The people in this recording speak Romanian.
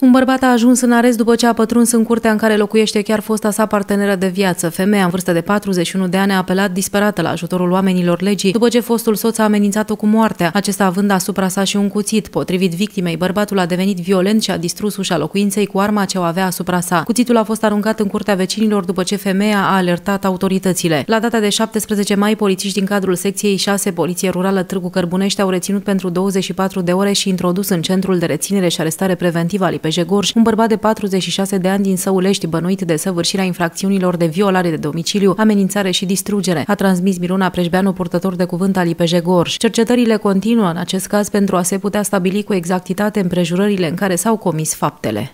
Un bărbat a ajuns în arest după ce a pătruns în curtea în care locuiește chiar fosta sa parteneră de viață. Femeia în vârstă de 41 de ani a apelat disperată la ajutorul oamenilor legii după ce fostul soț a amenințat-o cu moartea, acesta având asupra sa și un cuțit. Potrivit victimei, bărbatul a devenit violent și a distrus ușa locuinței cu arma ce o avea asupra sa. Cuțitul a fost aruncat în curtea vecinilor după ce femeia a alertat autoritățile. La data de 17 mai, polițiști din cadrul secției 6 Poliție Rurală Târgu Cărbunești au reținut pentru 24 de ore și introdus în centrul de reținere și arestare preventivă al Pejegorj, un bărbat de 46 de ani din Săulești, bănuit de săvârșirea infracțiunilor de violare de domiciliu, amenințare și distrugere, a transmis Miruna Preșbeanu, purtător de cuvânt al Pejegorj. Cercetările continuă în acest caz pentru a se putea stabili cu exactitate împrejurările în care s-au comis faptele.